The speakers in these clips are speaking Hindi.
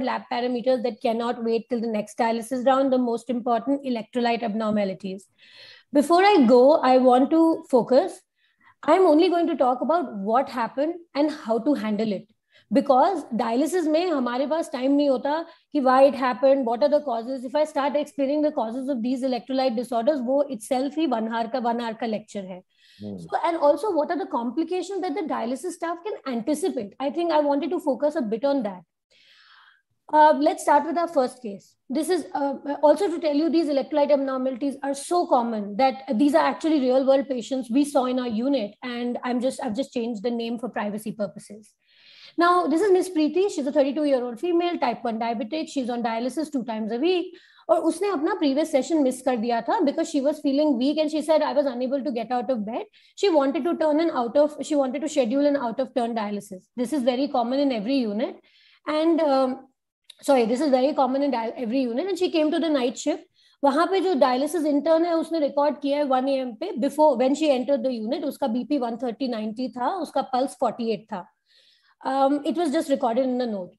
lab parameters that cannot wait till the next dialysis round, the most important electrolyte abnormalities. Before I go, I want to focus. I'm only going to talk about what happened and how to handle it. Because dialysis may हमारे पास time नहीं होता कि why it happened, what are the causes. If I start explaining the causes of these electrolyte disorders, वो itself ही one hour का one hour का lecture है. Hmm. So, and also, what are the complications that the dialysis staff can anticipate? I think I wanted to focus a bit on that. Uh, let's start with our first case. This is uh, also to tell you these electrolyte abnormalities are so common that these are actually real world patients we saw in our unit. And I'm just, I've just changed the name for privacy purposes. Now, this is Miss Preeti. She's a 32 year old female, type 1 diabetic. She's on dialysis two times a week. Or उसने अपना previous session miss कर दिया था because she was feeling weak and she said I was unable to get out of bed she wanted to turn an out of she wanted to schedule an out of turn dialysis this is very common in every unit and sorry this is very common in every unit and she came to the night shift वहां पे जो डायलिसिस इंटर्न है उसने रिकॉर्ड किया है वन एम पे before when she enter the unit उसका बीपी वन थर्टी नाइनटी था उसका पल्स फोर्टी एट था it was just recorded in the note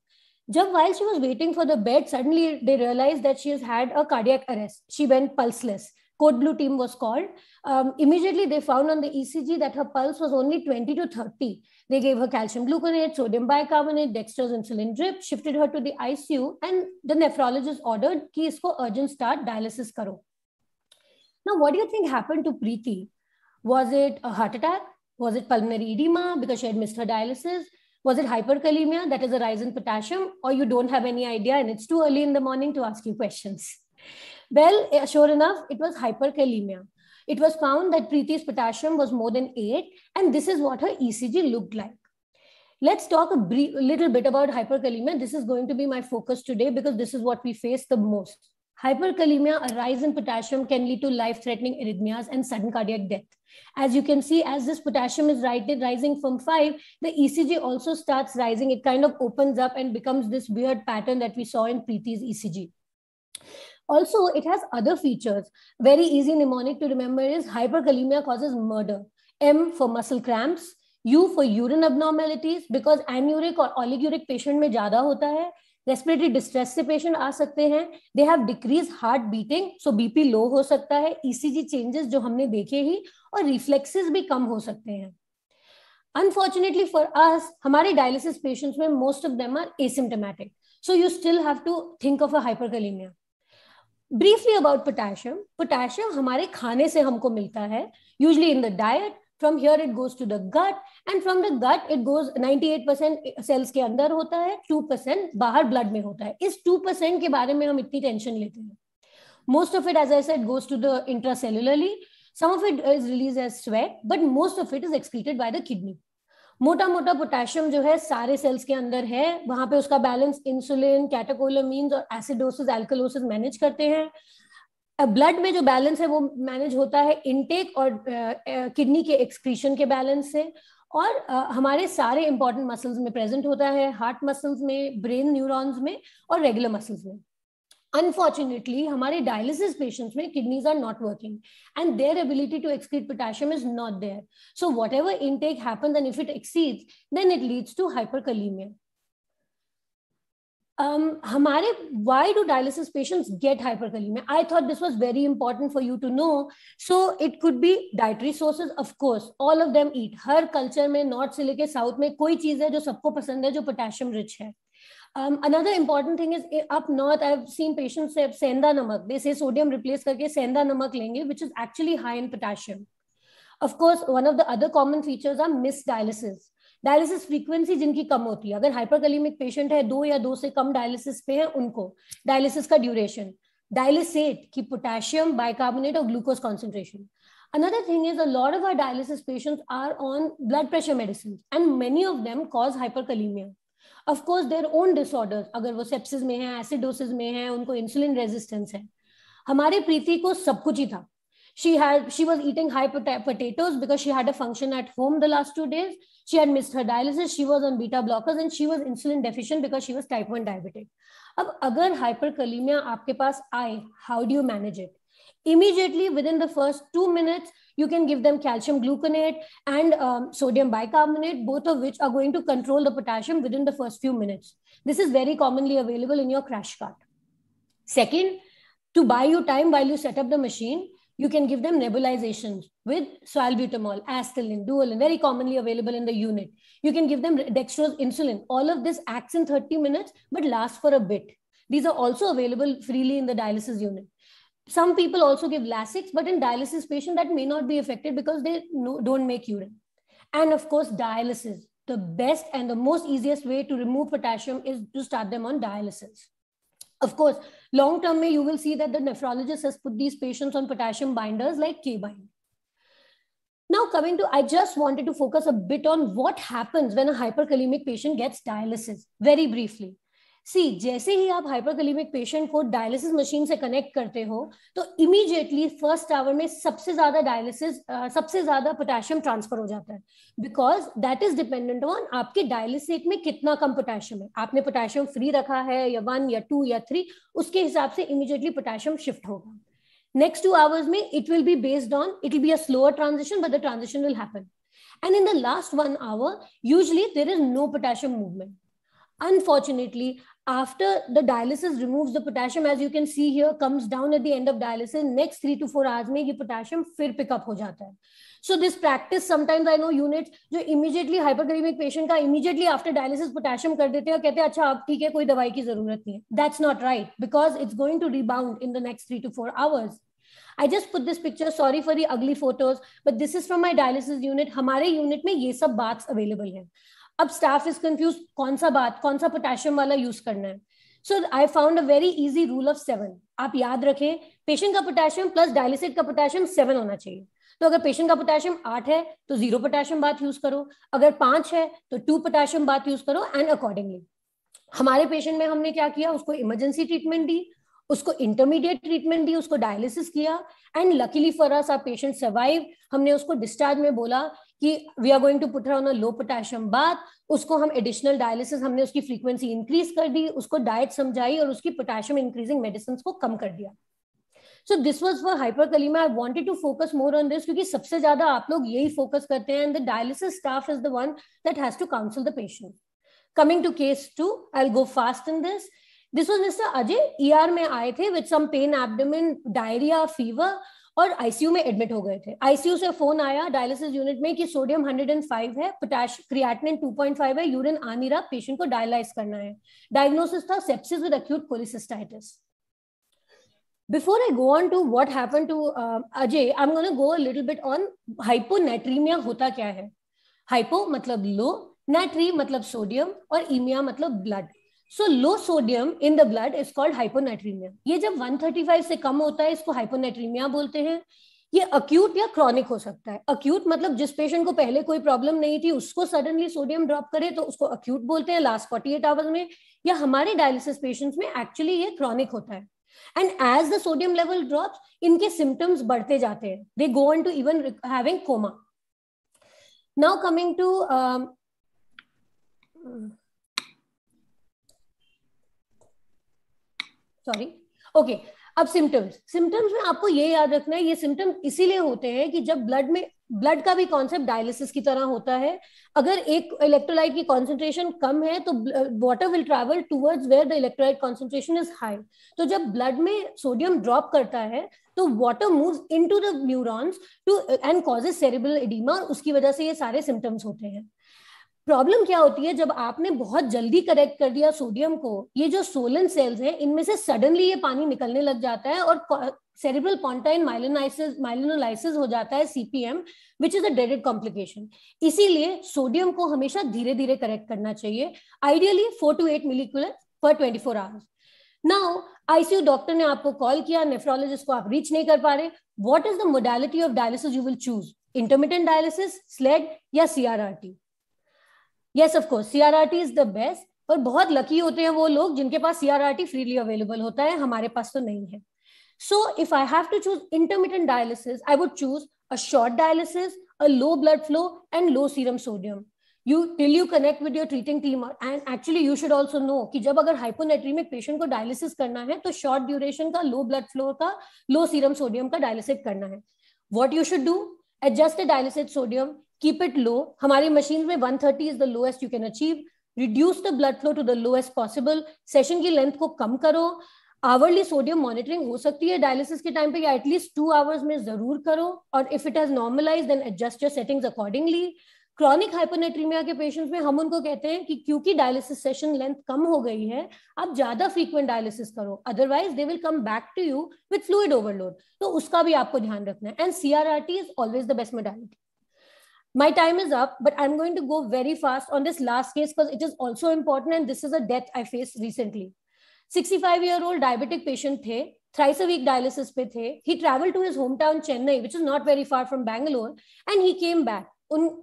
जब while she was waiting for the bed suddenly they realize that she has had a cardiac arrest she went pulseless code blue team was called. Um, immediately they found on the ECG that her pulse was only 20 to 30. They gave her calcium gluconate, sodium bicarbonate, dextrose insulin drip, shifted her to the ICU and the nephrologist ordered ki isko urgent start dialysis karo. Now, what do you think happened to Preeti? Was it a heart attack? Was it pulmonary edema because she had missed her dialysis? Was it hyperkalemia, that is a rise in potassium, or you don't have any idea and it's too early in the morning to ask you questions? Well, eh, sure enough, it was hyperkalemia. It was found that Preeti's potassium was more than 8, and this is what her ECG looked like. Let's talk a brief, little bit about hyperkalemia. This is going to be my focus today because this is what we face the most. Hyperkalemia, a rise in potassium can lead to life-threatening arrhythmias and sudden cardiac death. As you can see, as this potassium is rising from 5, the ECG also starts rising. It kind of opens up and becomes this weird pattern that we saw in Preeti's ECG. Also, it has other features. Very easy mnemonic to remember is hyperkalemia causes murder. M for muscle cramps, U for urine abnormalities because anuric और oliguric patient में ज्यादा होता है रेस्पिरेटरी डिस्ट्रेस से पेशेंट आ सकते हैं they have decrease heart beating so BP low हो सकता है ईसीजी e चेंजेस जो हमने देखे ही और रिफ्लेक्सेस भी कम हो सकते हैं अनफॉर्चुनेटली फॉर अस हमारे डायलिसिस पेशेंट्स में most of them are asymptomatic so you still have to think of a hyperkalemia briefly about potassium potassium हमारे खाने से हमको मिलता है usually in the diet from here it goes to the gut and from the gut it goes eight percent cells के अंदर होता है टू परसेंट बाहर ब्लड में होता है इस टू परसेंट के बारे में हम इतनी टेंशन लेते हैं most of it as i goes to the the intracellularly some of it is release as sweat but most of it is excreted by the kidney मोटा मोटा पोटेशियम जो है सारे सेल्स के अंदर है वहां पे उसका बैलेंस इंसुलिन कैटाकोलामीन और एसिडोसिस एल्कोलोसिस मैनेज करते हैं ब्लड में जो बैलेंस है वो मैनेज होता है इनटेक और किडनी के एक्सक्रीशन के बैलेंस से और आ, हमारे सारे इंपॉर्टेंट मसल्स में प्रेजेंट होता है हार्ट मसल्स में ब्रेन न्यूरॉन्स में और रेगुलर मसल्स में unfortunately हमारे dialysis patients में kidneys are not working and their ability to excrete potassium is not there so whatever intake happens and if it exceeds then it leads to hyperkalemia um, हमारे why do dialysis patients get hyperkalemia? I thought this was very important for you to know. So it could be dietary sources, of course, all of them eat. हर culture में north से लेके south में कोई चीज है जो सबको पसंद है जो potassium rich है. Um, another important thing is up north, I've seen patients say senda namak. They say sodium replace karke senda namak lenge, which is actually high in potassium. Of course, one of the other common features are misdialysis dialysis frequency जिनकी कम होती है अगर हाइपरकलीमिक पेशेंट है दो या दो से कम डायलिसिस पे है उनको डायलिसिस का ड्यूरेशन डायलिसेट की पोटेशियम बाइकार्बोनेट और glucose concentration another thing is a lot of our dialysis patients are on blood pressure medicine and many of them cause hyperkalemia of course their own disorder अगर वो सेप्सिस में है एसिडोसिस में है उनको इंसुलिन रेजिस्टेंस है हमारे प्रीति को सब कुछ ही था she had she was eating high potatoes because she had a function at home the last two days she had missed her dialysis she was on beta blockers and she was insulin deficient because she was type 1 diabetic ab agar hyperkalemia aapke paas aaye how do you manage it immediately within the first two minutes you can give them calcium gluconate and um, sodium bicarbonate both of which are going to control the potassium within the first few minutes this is very commonly available in your crash cart second to buy you time while you set up the machine you can give them nebulizations with salbutamol, astelin, duolin, very commonly available in the unit. You can give them dextrose insulin. All of this acts in 30 minutes, but lasts for a bit. These are also available freely in the dialysis unit some people also give Lasix, but in dialysis patient that may not be affected because they no, don't make urine. And of course, dialysis. The best and the most easiest way to remove potassium is to start them on dialysis. Of course, long term, may you will see that the nephrologist has put these patients on potassium binders like K-bind. Now coming to, I just wanted to focus a bit on what happens when a hyperkalemic patient gets dialysis, very briefly. सी जैसे ही आप हाइपरकलीमिक पेशेंट को डायलिसिस मशीन से कनेक्ट करते हो तो इमीडिएटली फर्स्ट आवर में सबसे ज्यादा डायलिसिस सबसे ज्यादा पोटेशियम ट्रांसफर हो जाता है because that is dependent on आपके डायलिसेट में कितना कम पोटेशियम है आपने पोटेशियम फ्री रखा है या वन या टू या थ्री उसके हिसाब से इमीडिएटली पोटेशियम शिफ्ट होगा नेक्स्ट टू आवर्स में it will be based on it will be a slower transition but the transition will happen and in the last one hour usually there is no potassium movement Unfortunately, after the dialysis removes the potassium, as you can see here, comes down at the end of dialysis, next three to four hours में ये potassium फिर pick up हो So this practice sometimes I know units जो immediately hyperkalemic patient का immediately after dialysis potassium कर देते हैं और कहते हैं अच्छा अब ठीक है कोई दवाई की जरूरत नहीं है. That's not right because it's going to rebound in the next three to four hours. I just put this picture. Sorry for the ugly photos, but this is from my dialysis unit. हमारे unit में ये सब baths available हैं. अब स्टाफ इज कंफ्यूज कौन सा बात कौन सा पोटेशियम वाला यूज करना है so I found a very easy rule of seven आप याद रखें पेशेंट का पोटेशियम प्लस डायलिसिड का पोटेशियम सेवन होना चाहिए तो अगर पेशेंट का पोटेशियम आठ है तो जीरो पोटेशियम बात यूज करो अगर पांच है तो टू पोटेशियम बात यूज करो एंड अकॉर्डिंगली हमारे पेशेंट में हमने क्या किया उसको इमरजेंसी ट्रीटमेंट दी उसको इंटरमीडिएट ट्रीटमेंट दी उसको डायलिसिस किया and luckily for us our patient survive हमने उसको डिस्चार्ज में बोला कि we are going to put on a low potassium bath उसको हम एडिशनल डायलिसिस हमने उसकी फ्रीक्वेंसी इंक्रीज कर दी उसको डाइट समझाई और उसकी पोटेशियम इंक्रीजिंग मेडिसिन को कम कर दिया so this was for hyperkalemia I wanted to focus more on this क्योंकि सबसे ज्यादा आप लोग यही फोकस करते हैं and the dialysis staff is the one that has to counsel the patient coming to case 2 i'll go fast in this this was mister Ajay E R में आए थे with some pain abdomen diarrhoea fever और आईसीयू में एडमिट हो गए थे आईसीयू से फोन आया डायलिसिस यूनिट में कि सोडियम 105 है पोटाश क्रिएटिनिन 2.5 है यूरिन आनीरा पेशेंट को डायलाइज करना है डायग्नोसिस था sepsis with acute cholecystitis before I go on to what happened to Ajay I am going go a little bit on on hyponatremia hota kya hai hypo matlab मतलब low natri matlab मतलब sodium aur emia matlab मतलब blood so low sodium in the blood is called hyponatremia ये जब 135 से कम होता है इसको हाइपोनेट्रीमिया बोलते हैं ये अक्यूट या क्रॉनिक हो सकता है अक्यूट मतलब जिस पेशेंट को पहले कोई प्रॉब्लम नहीं थी उसको सडनली सोडियम ड्रॉप करे तो उसको अक्यूट बोलते हैं लास्ट फोर्टी एट आवर्स में या हमारे डायलिसिस पेशेंट्स में एक्चुअली ये क्रॉनिक होता है and as the sodium level drop इनके सिम्टम्स बढ़ते जाते हैं they go on to even having coma now coming to sorry okay अब सिम्टम्स सिम्टम्स में आपको ये याद रखना है ये सिम्टम इसीलिए होते हैं कि जब ब्लड में ब्लड का भी कॉन्सेप्ट डायलिसिस की तरह होता है अगर एक इलेक्ट्रोलाइट की कॉन्सेंट्रेशन कम है तो water will travel towards where the electrolyte concentration is high तो जब ब्लड में सोडियम ड्रॉप करता है तो water moves into the neurons to and causes cerebral oedema और उसकी वजह से ये सारे सिम्टम्स होते हैं प्रॉब्लम क्या होती है जब आपने बहुत जल्दी करेक्ट कर दिया सोडियम को ये जो सोलन सेल्स हैं इनमें से सडनली ये पानी निकलने लग जाता है और सेरिब्रल पॉन्टाइन माइलोनाइसिस माइलोनोलाइसिस हो जाता है सीपीएम विच इज अ डेडेड कॉम्प्लिकेशन इसीलिए सोडियम को हमेशा धीरे धीरे करेक्ट करना चाहिए ideally four to eight millimolar per twenty four hours now ICU doctor ने आपको कॉल किया नेफ्रोलॉजिस्ट को आप रीच नहीं कर पा रहे what is the modality of dialysis you will choose intermittent dialysis SLED या CRRT yes of course CRRT is the best और बहुत लकी होते हैं वो लोग जिनके पास सीआरआरटी फ्रीली अवेलेबल होता है हमारे पास तो नहीं है so if I have to choose intermittent dialysis I would choose a short dialysis a low blood flow and low serum sodium you till you connect with your treating team and actually you should also know कि जब अगर हाइपोनेट्रीमिक पेशेंट को डायलिसिस करना है तो शॉर्ट ड्यूरेशन का लो ब्लड फ्लो का लो सीरम सोडियम का डायलिसिस करना है what you should do adjust the dialysate sodium keep it low हमारी machines में 130 is the lowest you can achieve reduce the blood flow to the lowest possible session की length को कम करो आवरली सोडियम मॉनिटरिंग हो सकती है डायलिसिस के टाइम पे या एटलीस्ट टू आवर्स में जरूर करो और if it has normalize then adjust your settings accordingly chronic hyponatremia के पेशेंट्स में हम उनको कहते हैं कि क्योंकि डायलिसिस सेशन लेंथ कम हो गई है आप ज्यादा फ्रीक्वेंट डायलिसिस करो otherwise they will come back to you with fluid overload तो उसका भी आपको ध्यान रखना है and CRRT is always the best modality my time is up but i'm going to go very fast on this last case because it is also important and this is a death i faced recently 65 year old diabetic patient the thrice a week dialysis pe the he traveled to his hometown chennai which is not very far from bangalore and he came back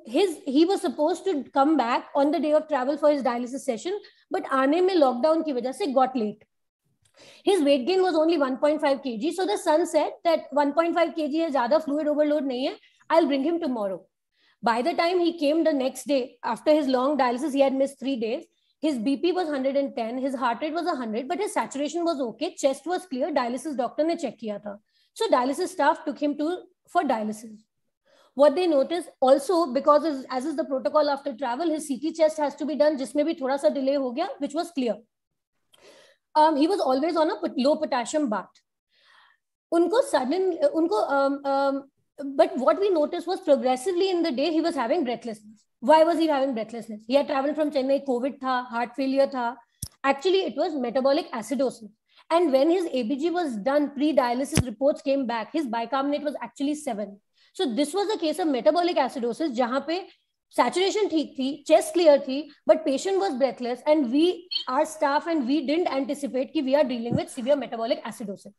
his he was supposed to come back on the day of travel for his dialysis session but aane mein lockdown ki wajah got late his weight gain was only 1.5 kg so the son said that 1.5 kg is zyada fluid overload nahi hai i'll bring him tomorrow by the time he came the next day after his long dialysis he had missed 3 days his bp was 110 his heart rate was 100 but his saturation was okay chest was clear dialysis doctor ne check kiya tha so dialysis staff took him to for dialysis what they notice also because as is the protocol after travel, his CT chest has to be done, just maybe थोड़ा सा delay which was clear. Um, he was always on a low potassium bath. Unko sudden, unko, um, um, but what we noticed was progressively in the day he was having breathlessness. Why was he having breathlessness? He had traveled from Chennai, COVID tha, heart failure tha. Actually, it was metabolic acidosis. And when his ABG was done, pre-dialysis reports came back. His bicarbonate was actually seven. So this was a case of metabolic acidosis जहां पे सैचुरेशन ठीक थी चेस्ट क्लियर थी but patient was breathless and we our staff and we didn't anticipate की we are dealing with severe metabolic acidosis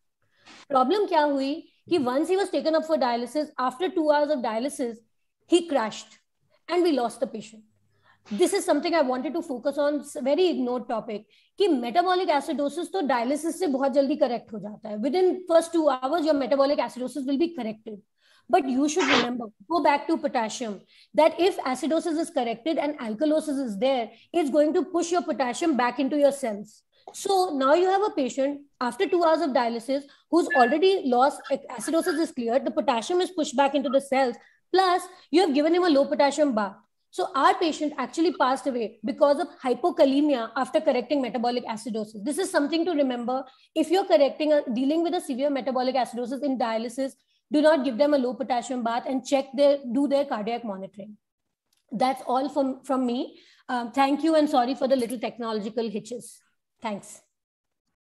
problem क्या हुई कि once he was taken up for dialysis after two hours of dialysis he crashed and we lost the patient this is something I wanted to focus on very ignore topic कि मेटाबॉलिक एसिडोसिस तो डायलिसिस से बहुत जल्दी करेक्ट हो जाता है within first two hours your metabolic acidosis will be corrected But you should remember, go back to potassium, that if acidosis is corrected and alkalosis is there, it's going to push your potassium back into your cells. So now you have a patient after two hours of dialysis who's already lost, acidosis is cleared, the potassium is pushed back into the cells, plus you have given him a low potassium bath. So our patient actually passed away because of hypokalemia after correcting metabolic acidosis. This is something to remember. If you're correcting, a, uh, dealing with a severe metabolic acidosis in dialysis, do not give them a low potassium bath and check their do their cardiac monitoring that's all from from me um, thank you and sorry for the little technological hitches thanks